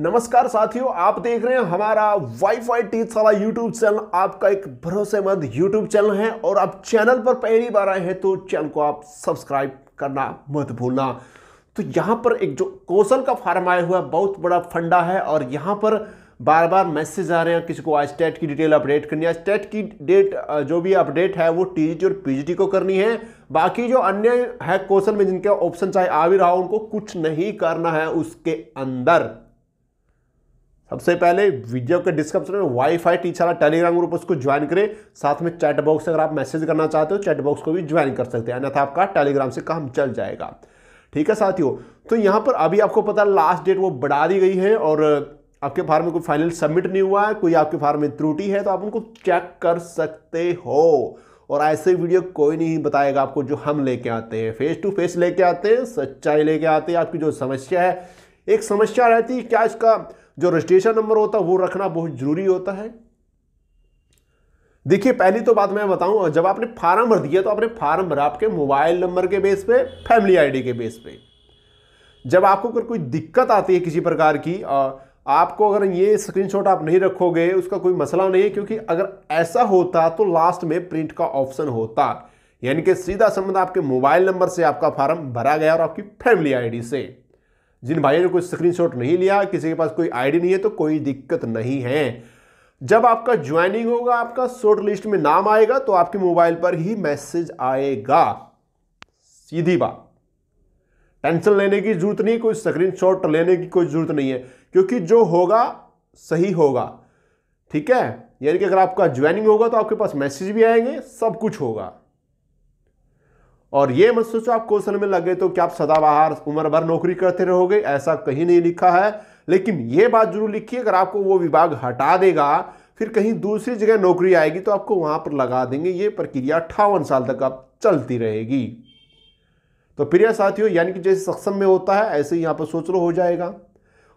नमस्कार साथियों आप देख रहे हैं हमारा वाईफाई टीच वाला यूट्यूब चैनल आपका एक भरोसेमंद यूट्यूब चैनल है और आप चैनल पर पहली बार आए हैं तो चैनल को आप सब्सक्राइब करना मत भूलना तो यहाँ पर एक जो कौशल का फार्म आया हुआ है बहुत बड़ा फंडा है और यहाँ पर बार बार मैसेज आ रहे हैं किसी को आज स्टेट की डिटेल अपडेट करनी है स्टेट की डेट जो भी अपडेट है वो टीजीटी और पीजीटी को करनी है बाकी जो अन्य है क्वेश्चन में जिनके ऑप्शन चाहे आ भी रहा हो उनको कुछ नहीं करना है उसके अंदर सबसे पहले वीडियो के डिस्क्रिप्शन में वाईफाई टीचर टेलीग्राम ग्रुप उसको ज्वाइन करें साथ में चैट बॉक्स अगर आप मैसेज करना चाहते हो चैट बॉक्स को भी ज्वाइन कर सकते हैं अन्यथा आपका टेलीग्राम से काम चल जाएगा ठीक है साथियों तो यहाँ पर अभी आपको पता लास्ट डेट वो बढ़ा दी गई है और आपके फार्म में कोई फाइनल सबमिट नहीं हुआ है कोई आपके फार्म में त्रुटि है तो आप उनको चेक कर सकते हो और ऐसे वीडियो कोई नहीं बताएगा आपको जो हम लेके आते हैं फेस टू फेस लेके आते हैं सच्चाई लेके आते हैं आपकी जो समस्या है एक समस्या रहती है क्या इसका जो रजिस्ट्रेशन नंबर होता है वो रखना बहुत जरूरी होता है देखिए पहली तो बात मैं बताऊं जब आपने फार्म भर दिया तो आपने फार्म भरा आपके मोबाइल नंबर के बेस पे फैमिली आईडी के बेस पे जब आपको अगर कोई दिक्कत आती है किसी प्रकार की आपको अगर ये स्क्रीनशॉट आप नहीं रखोगे उसका कोई मसला नहीं है क्योंकि अगर ऐसा होता तो लास्ट में प्रिंट का ऑप्शन होता यानी कि सीधा संबंध आपके मोबाइल नंबर से आपका फार्म भरा गया और आपकी फैमिली आईडी से जिन भाइयों ने कोई स्क्रीनशॉट नहीं लिया किसी के पास कोई आईडी नहीं है तो कोई दिक्कत नहीं है जब आपका ज्वाइनिंग होगा आपका शॉर्ट लिस्ट में नाम आएगा तो आपके मोबाइल पर ही मैसेज आएगा सीधी बात टेंशन लेने की जरूरत नहीं कोई स्क्रीन लेने की कोई जरूरत नहीं है क्योंकि जो होगा सही होगा ठीक है यानी कि अगर आपका ज्वाइनिंग होगा तो आपके पास मैसेज भी आएंगे सब कुछ होगा और ये मत सोचो आप कौशल में लगे तो क्या आप सदाबहार उम्र भर नौकरी करते रहोगे ऐसा कहीं नहीं लिखा है लेकिन ये बात जरूर लिखिए अगर आपको वो विभाग हटा देगा फिर कहीं दूसरी जगह नौकरी आएगी तो आपको वहां पर लगा देंगे ये प्रक्रिया अट्ठावन साल तक आप चलती रहेगी तो प्रिय साथियों यानी कि जैसे सक्षम में होता है ऐसे ही यहाँ पर सोच लो हो जाएगा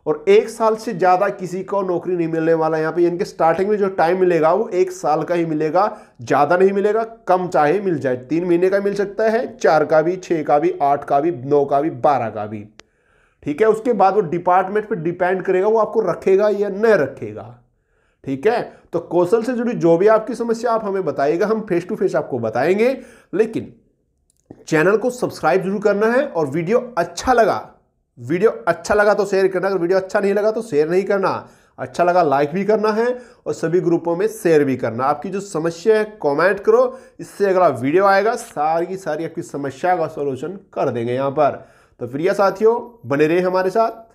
और एक साल से ज़्यादा किसी को नौकरी नहीं मिलने वाला यहाँ पे यानी कि स्टार्टिंग में जो टाइम मिलेगा वो एक साल का ही मिलेगा ज़्यादा नहीं मिलेगा कम चाहे मिल जाए तीन महीने का मिल सकता है चार का भी छः का भी आठ का भी नौ का भी बारह का भी ठीक है उसके बाद वो डिपार्टमेंट पर डिपेंड करेगा वो आपको रखेगा या न रखेगा ठीक है तो कौशल से जुड़ी जो भी आपकी समस्या आप हमें बताइएगा हम फेस टू फेस आपको बताएंगे लेकिन चैनल को सब्सक्राइब जरूर करना है और वीडियो अच्छा लगा वीडियो अच्छा लगा तो शेयर करना अगर वीडियो अच्छा नहीं लगा तो शेयर नहीं करना अच्छा लगा लाइक भी करना है और सभी ग्रुपों में शेयर भी करना आपकी जो समस्या है कॉमेंट करो इससे अगला वीडियो आएगा सारी की सारी आपकी समस्या का सोल्यूशन कर देंगे यहाँ पर तो फिर यह साथियों बने रहे हमारे साथ